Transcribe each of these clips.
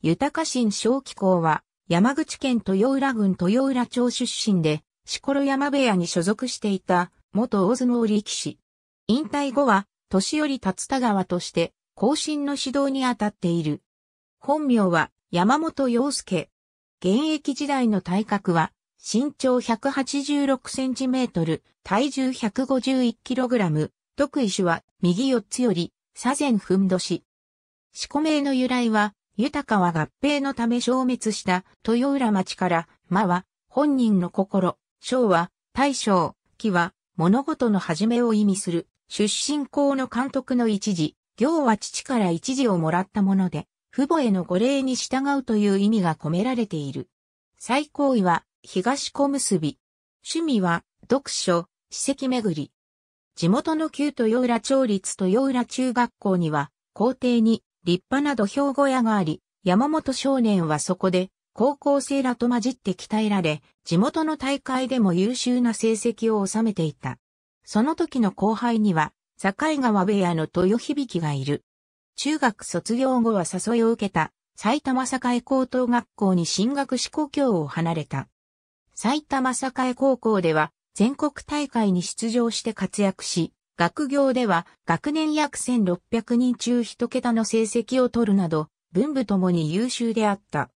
豊か新小気候は、山口県豊浦郡豊浦町出身で、しころ山部屋に所属していた、元大相撲力士。引退後は、年寄り立田川として、後進の指導に当たっている。本名は、山本洋介。現役時代の体格は、身長186センチメートル、体重151キログラム、得意種は、右四つより、左前ふんどし。四個名の由来は、豊かは合併のため消滅した豊浦町から、間は本人の心、章は大将、木は物事の始めを意味する出身校の監督の一時、行は父から一時をもらったもので、父母への御礼に従うという意味が込められている。最高位は東小結び。趣味は読書、史跡巡り。地元の旧豊浦町立豊浦中学校には、校庭に立派な土俵小屋があり、山本少年はそこで、高校生らと混じって鍛えられ、地元の大会でも優秀な成績を収めていた。その時の後輩には、境川部屋の豊響がいる。中学卒業後は誘いを受けた、埼玉栄高等学校に進学し故郷を離れた。埼玉栄高校では、全国大会に出場して活躍し、学業では学年約1600人中一桁の成績を取るなど、文部ともに優秀であった。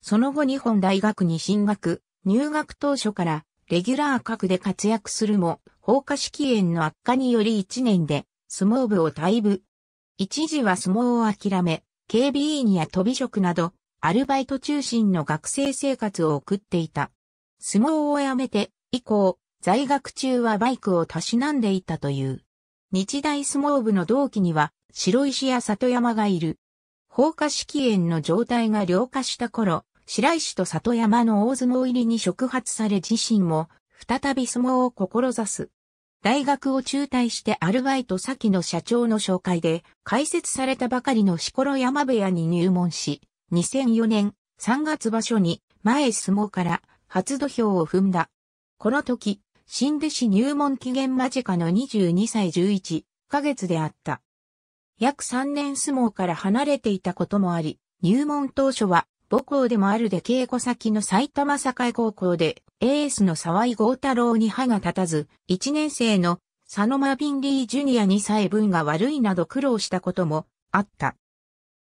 その後日本大学に進学、入学当初からレギュラー格で活躍するも、放火式炎の悪化により1年で相撲部を退部。一時は相撲を諦め、警備員や飛び職など、アルバイト中心の学生生活を送っていた。相撲を辞めて、以降、在学中はバイクをたしなんでいたという。日大相撲部の同期には白石や里山がいる。放火式炎の状態が良化した頃、白石と里山の大相撲入りに触発され自身も再び相撲を志す。大学を中退してアルバイト先の社長の紹介で開設されたばかりのしころ山部屋に入門し、2004年3月場所に前相撲から初土俵を踏んだ。この時、新弟子入門期限間近の22歳11ヶ月であった。約3年相撲から離れていたこともあり、入門当初は母校でもあるで稽古先の埼玉栄高校でエースの沢井豪太郎に歯が立たず、1年生の佐野マビンリージュニアにさえ分が悪いなど苦労したこともあった。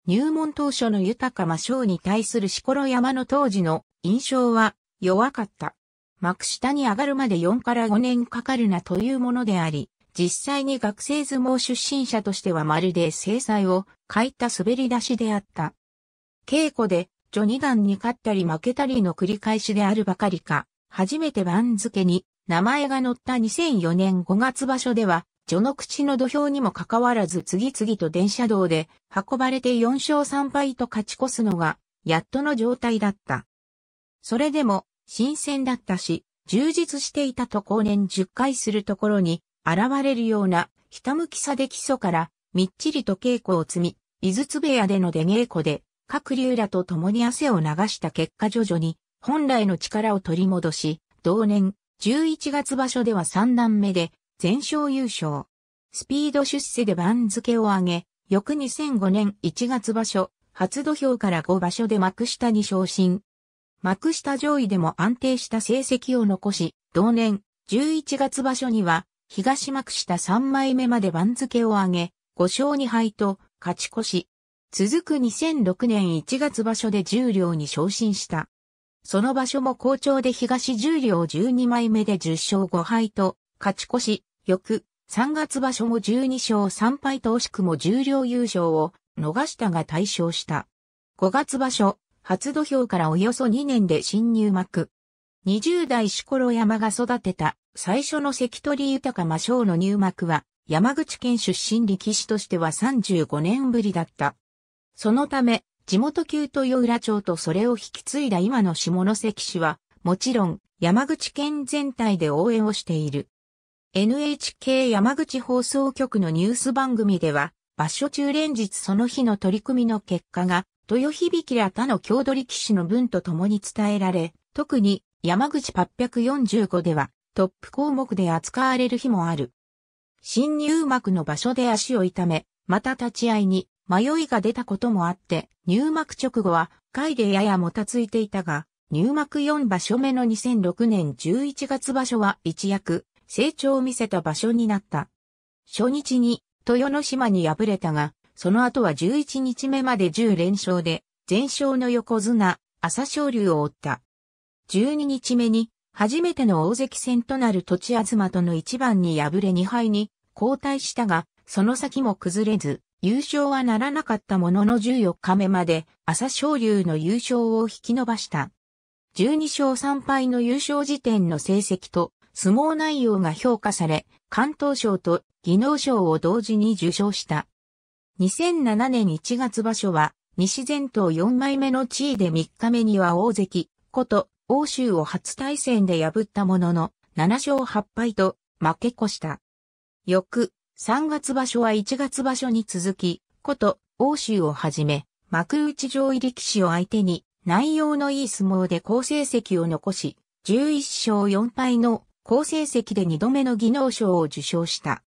入門当初の豊か魔性に対する志ころ山の当時の印象は弱かった。幕下に上がるまで4から5年かかるなというものであり、実際に学生相撲出身者としてはまるで制裁を欠いた滑り出しであった。稽古で、序二段に勝ったり負けたりの繰り返しであるばかりか、初めて番付に名前が載った2004年5月場所では、序の口の土俵にもかかわらず次々と電車道で運ばれて4勝3敗と勝ち越すのが、やっとの状態だった。それでも、新鮮だったし、充実していたと後年10回するところに、現れるような、ひたむきさで基礎から、みっちりと稽古を積み、井筒部屋での出稽古で、各流らと共に汗を流した結果徐々に、本来の力を取り戻し、同年、11月場所では三段目で、全勝優勝。スピード出世で番付を上げ、翌2005年1月場所、初土俵から5場所で幕下に昇進、幕下上位でも安定した成績を残し、同年11月場所には東幕下3枚目まで番付を上げ、5勝2敗と勝ち越し。続く2006年1月場所で十両に昇進した。その場所も好調で東十両12枚目で10勝5敗と勝ち越し、翌3月場所も12勝3敗と惜しくも十両優勝を逃したが大勝した。5月場所、初土俵からおよそ2年で新入幕。20代志頃山が育てた最初の関取豊間将の入幕は山口県出身力士としては35年ぶりだった。そのため地元旧豊浦町とそれを引き継いだ今の下関市はもちろん山口県全体で応援をしている。NHK 山口放送局のニュース番組では場所中連日その日の取り組みの結果が豊響ら他の郷土力士の文と共に伝えられ、特に山口845ではトップ項目で扱われる日もある。新入幕の場所で足を痛め、また立ち合いに迷いが出たこともあって、入幕直後は、回でややもたついていたが、入幕4場所目の2006年11月場所は一躍、成長を見せた場所になった。初日に、豊の島に敗れたが、その後は11日目まで10連勝で、全勝の横綱、朝昇龍を追った。12日目に、初めての大関戦となる土地まとの一番に敗れ2敗に交代したが、その先も崩れず、優勝はならなかったものの14日目まで、朝昇龍の優勝を引き伸ばした。12勝3敗の優勝時点の成績と、相撲内容が評価され、関東賞と技能賞を同時に受賞した。2007年1月場所は、西前頭4枚目の地位で3日目には大関、こと、欧州を初対戦で破ったものの、7勝8敗と、負け越した。翌、3月場所は1月場所に続き、こと、欧州をはじめ、幕内上位力士を相手に、内容のいい相撲で好成績を残し、11勝4敗の好成績で2度目の技能賞を受賞した。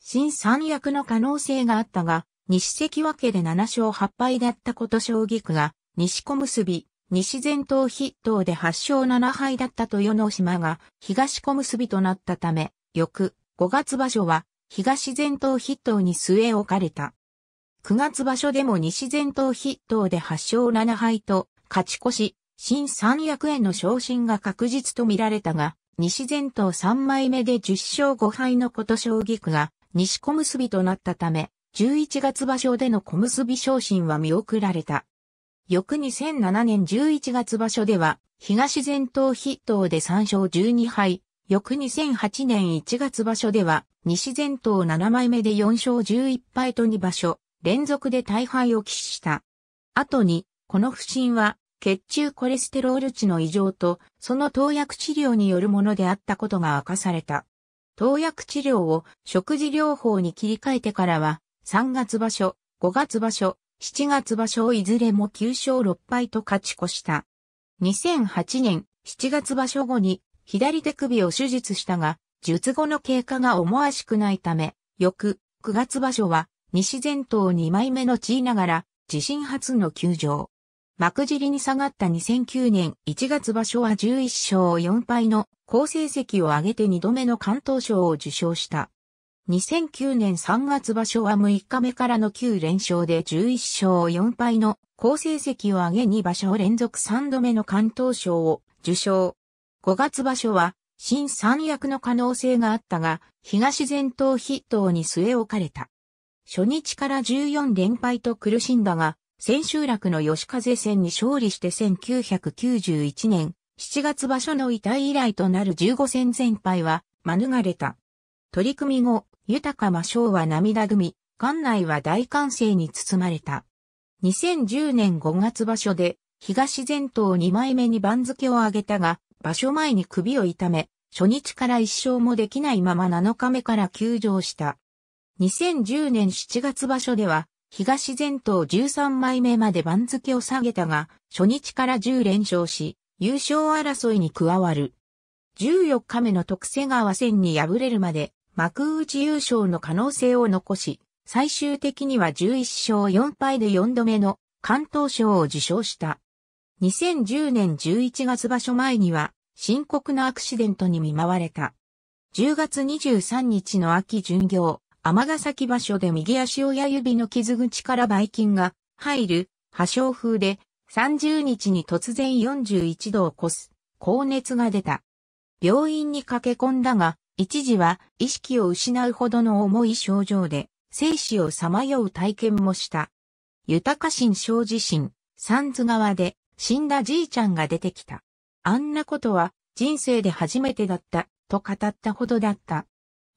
新三役の可能性があったが、西関脇で7勝8敗だったこと将棋区が、西小結、西前頭筆頭で8勝7敗だった豊ノ島が、東小結となったため、翌5月場所は、東前頭筆頭に据え置かれた。9月場所でも西前頭筆頭で8勝7敗と、勝ち越し、新三役への昇進が確実と見られたが、西前頭3枚目で10勝5敗のこと将棋区が、西小結となったため、11月場所での小結昇進は見送られた。翌2007年11月場所では、東前頭筆頭で3勝12敗、翌2008年1月場所では、西前頭7枚目で4勝11敗と2場所、連続で大敗を喫した。後に、この不振は、血中コレステロール値の異常と、その投薬治療によるものであったことが明かされた。投薬治療を食事療法に切り替えてからは、3月場所、5月場所、7月場所をいずれも9勝6敗と勝ち越した。2008年7月場所後に左手首を手術したが、術後の経過が思わしくないため、翌9月場所は西前頭2枚目の地位ながら自身初の休場。幕尻に下がった2009年1月場所は11勝4敗の好成績を上げて2度目の関東賞を受賞した。2009年3月場所は6日目からの9連勝で11勝4敗の好成績を上げ2場所連続3度目の関東賞を受賞。5月場所は新三役の可能性があったが、東前頭筆頭に据え置かれた。初日から14連敗と苦しんだが、千秋楽の吉風戦に勝利して1991年7月場所の遺体以来となる15戦全敗は免れた。取り組み後、豊か魔性は涙ぐみ、館内は大歓声に包まれた。2010年5月場所で、東前頭2枚目に番付を上げたが、場所前に首を痛め、初日から一勝もできないまま7日目から休場した。2010年7月場所では、東前頭13枚目まで番付を下げたが、初日から10連勝し、優勝争いに加わる。14日目の徳瀬川戦に敗れるまで幕内優勝の可能性を残し、最終的には11勝4敗で4度目の関東賞を受賞した。2010年11月場所前には深刻なアクシデントに見舞われた。10月23日の秋巡業、尼崎場所で右足親指の傷口からバイキンが入る破傷風で30日に突然41度を超す高熱が出た。病院に駆け込んだが一時は意識を失うほどの重い症状で、生死をさまよう体験もした。豊か心小地震、三津川で死んだじいちゃんが出てきた。あんなことは人生で初めてだった、と語ったほどだった。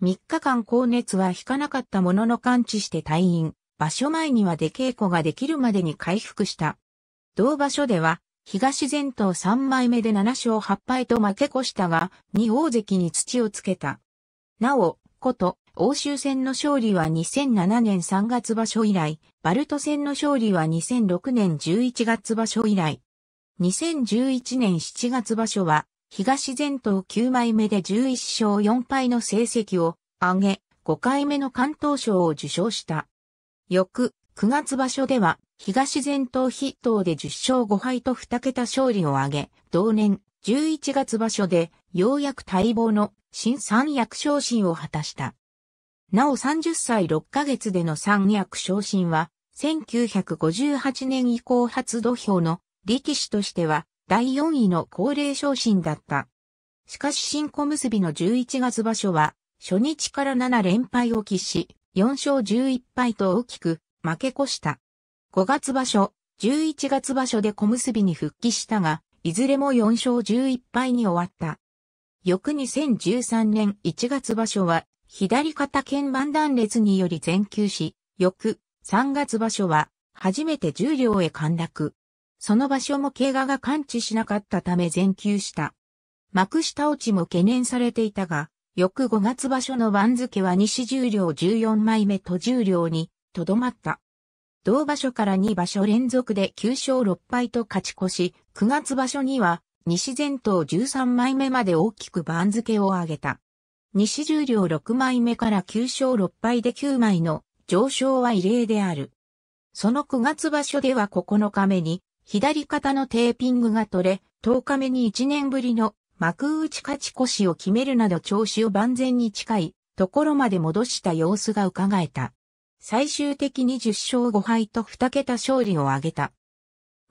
3日間高熱は引かなかったものの完治して退院、場所前には出稽古ができるまでに回復した。同場所では東前頭3枚目で7勝8敗と負け越したが、2大関に土をつけた。なお、こと、欧州戦の勝利は2007年3月場所以来、バルト戦の勝利は2006年11月場所以来。2011年7月場所は、東前頭9枚目で11勝4敗の成績を上げ、5回目の関東賞を受賞した。翌、9月場所では、東前頭筆頭で10勝5敗と2桁勝利を挙げ、同年11月場所でようやく待望の新三役昇進を果たした。なお30歳6ヶ月での三役昇進は、1958年以降初土俵の力士としては第4位の高齢昇進だった。しかし新小結の11月場所は、初日から7連敗を喫し、4勝11敗と大きく負け越した。5月場所、11月場所で小結に復帰したが、いずれも4勝11敗に終わった。翌2013年1月場所は、左肩腱板断裂により全休し、翌3月場所は、初めて重量へ陥落。その場所も怪我が感知しなかったため全休した。幕下落ちも懸念されていたが、翌5月場所の番付は西重量14枚目と重量にとどまった。同場所から2場所連続で9勝6敗と勝ち越し、9月場所には、西前頭13枚目まで大きく番付を上げた。西重量6枚目から9勝6敗で9枚の上昇は異例である。その9月場所では9日目に左肩のテーピングが取れ、10日目に1年ぶりの幕内勝ち越しを決めるなど調子を万全に近いところまで戻した様子が伺えた。最終的に10勝5敗と2桁勝利を挙げた。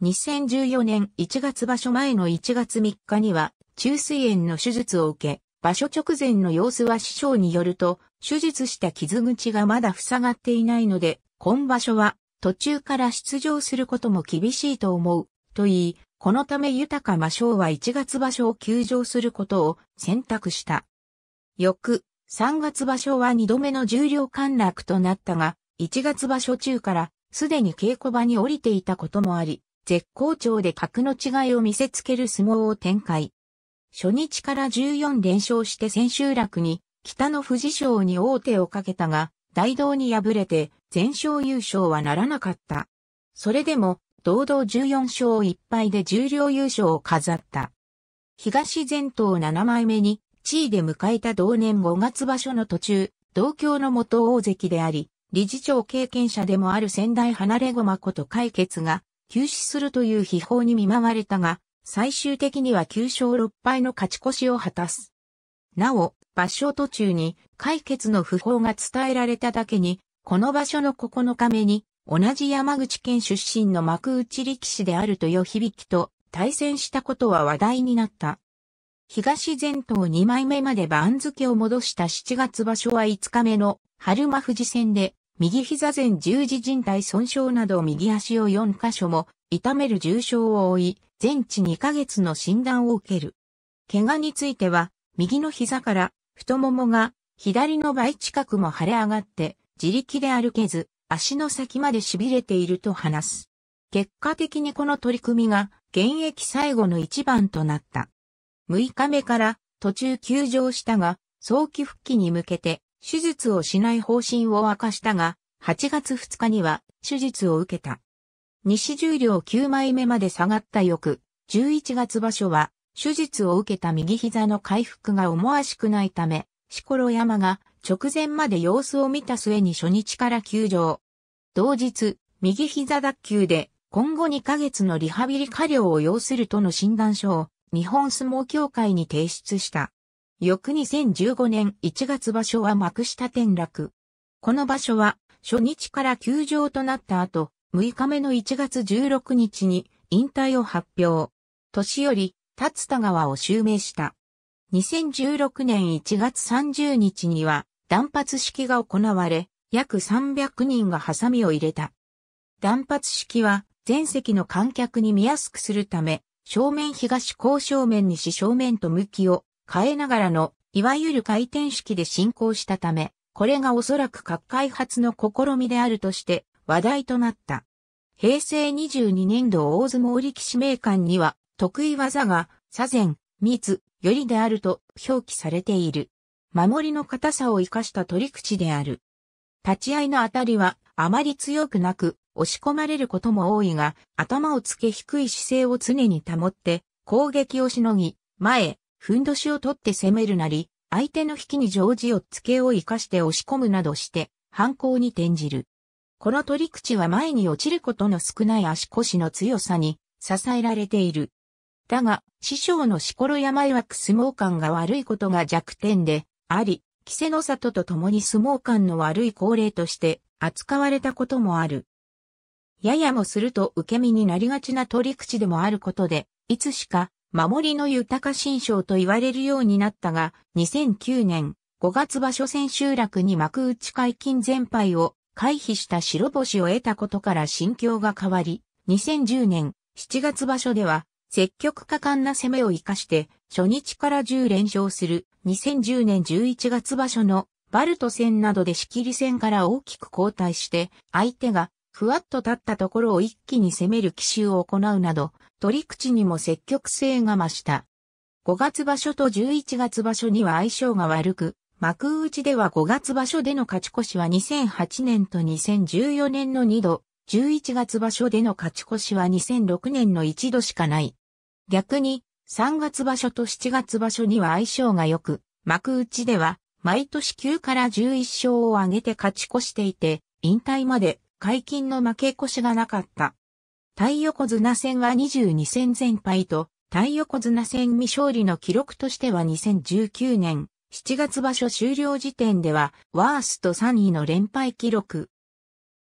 2014年1月場所前の1月3日には、中水炎の手術を受け、場所直前の様子は師匠によると、手術した傷口がまだ塞がっていないので、今場所は途中から出場することも厳しいと思う、と言い、このため豊か魔性は1月場所を休場することを選択した。翌、3月場所は2度目の重量陥落となったが、1月場所中からすでに稽古場に降りていたこともあり、絶好調で格の違いを見せつける相撲を展開。初日から14連勝して千秋楽に北の富士賞に王手をかけたが、大道に敗れて全勝優勝はならなかった。それでも、堂々14勝1敗で重量優勝を飾った。東前頭7枚目に、地位で迎えた同年5月場所の途中、同郷の元大関であり、理事長経験者でもある仙台離れ駒こと解決が、休止するという秘宝に見舞われたが、最終的には9勝6敗の勝ち越しを果たす。なお、場所途中に解決の不法が伝えられただけに、この場所の9日目に、同じ山口県出身の幕内力士であるとう響きと対戦したことは話題になった。東前頭2枚目まで番付を戻した7月場所は5日目の春間富士戦で右膝前十字靭帯損傷など右足を4箇所も痛める重傷を負い、全治2ヶ月の診断を受ける。怪我については、右の膝から太ももが左の倍近くも腫れ上がって自力で歩けず、足の先まで痺れていると話す。結果的にこの取り組みが現役最後の一番となった。6日目から途中休場したが、早期復帰に向けて手術をしない方針を明かしたが、8月2日には手術を受けた。西重量9枚目まで下がった翌、11月場所は、手術を受けた右膝の回復が思わしくないため、しころ山が直前まで様子を見た末に初日から休場。同日、右膝脱臼で今後2ヶ月のリハビリ過料を要するとの診断書を日本相撲協会に提出した。翌2015年1月場所は幕下転落。この場所は初日から休場となった後、6日目の1月16日に引退を発表。年より、立田川を襲名した。2016年1月30日には断髪式が行われ、約300人がハサミを入れた。断髪式は全席の観客に見やすくするため、正面東高正面西正面と向きを変えながらの、いわゆる回転式で進行したため、これがおそらく核開発の試みであるとして話題となった。平成22年度大相撲力士名館には、得意技が、左前、密、よりであると表記されている。守りの硬さを生かした取り口である。立ち合いの当たりはあまり強くなく、押し込まれることも多いが、頭をつけ低い姿勢を常に保って、攻撃をしのぎ、前、ふんどしを取って攻めるなり、相手の引きに常時をつけを生かして押し込むなどして、反抗に転じる。この取り口は前に落ちることの少ない足腰の強さに支えられている。だが、師匠のしころ山曰く相撲感が悪いことが弱点であり、稀勢の里と共に相撲感の悪い恒例として扱われたこともある。ややもすると受け身になりがちな取り口でもあることで、いつしか守りの豊か新章と言われるようになったが、2009年5月場所千秋楽に幕内解禁全敗を回避した白星を得たことから心境が変わり、2010年7月場所では積極果敢な攻めを活かして初日から10連勝する2010年11月場所のバルト戦などで仕切り戦から大きく後退して相手がふわっと立ったところを一気に攻める奇襲を行うなど取り口にも積極性が増した。5月場所と11月場所には相性が悪く、幕内では5月場所での勝ち越しは2008年と2014年の2度、11月場所での勝ち越しは2006年の1度しかない。逆に、3月場所と7月場所には相性が良く、幕内では毎年9から11勝を挙げて勝ち越していて、引退まで解禁の負け越しがなかった。対横綱戦は22戦全敗と、対横綱戦未勝利の記録としては2019年7月場所終了時点ではワースト3位の連敗記録。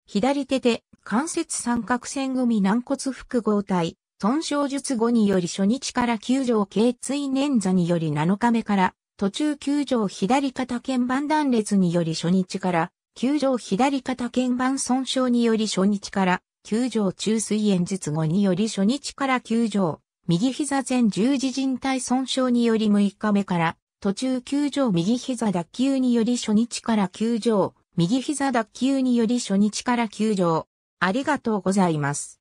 左手で関節三角線組軟骨複合体、損傷術後により初日から球場頸椎捻挫により7日目から途中球場左肩腱板断裂により初日から球場左肩腱板損傷により初日から球場中水炎術後により初日から球場、右膝前十字靭帯損傷により6日目から、途中球場右膝脱臼により初日から球場、右膝脱臼により初日から球場。ありがとうございます。